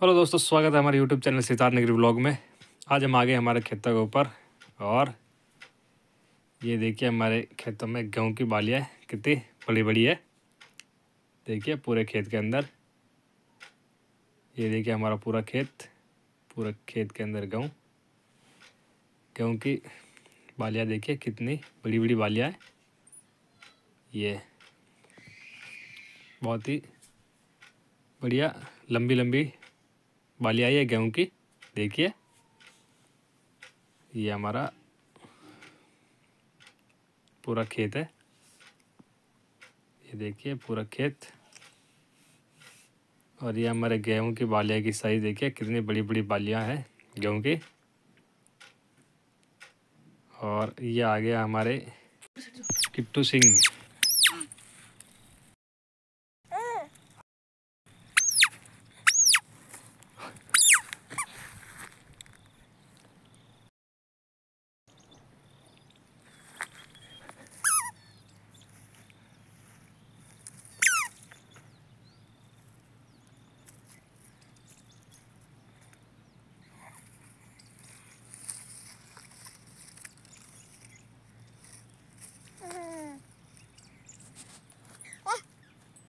hello दोस्तों स्वागत है हमारे यूट्यूब चैनल सितार नगरी ब्लॉग में आज हम आ गए हमारे खेतों के ऊपर और ये देखिए हमारे खेतों में गेहूँ की बालियाँ कितनी बड़ी बड़ी है देखिए पूरे खेत के अंदर ये देखिए हमारा पूरा खेत पूरे खेत के अंदर गेहूँ गेहूँ की बालियाँ देखिए कितनी बड़ी बड़ी बालियाँ है ये बहुत ही बढ़िया लंबी लंबी बाली आई है गेहूँ की देखिए ये हमारा पूरा खेत है ये देखिए पूरा खेत और ये हमारे गेहूं की बालिया की साइज देखिए कितनी बड़ी बड़ी बालिया हैं गेहूं की और ये आ गया हमारे किट्टू सिंह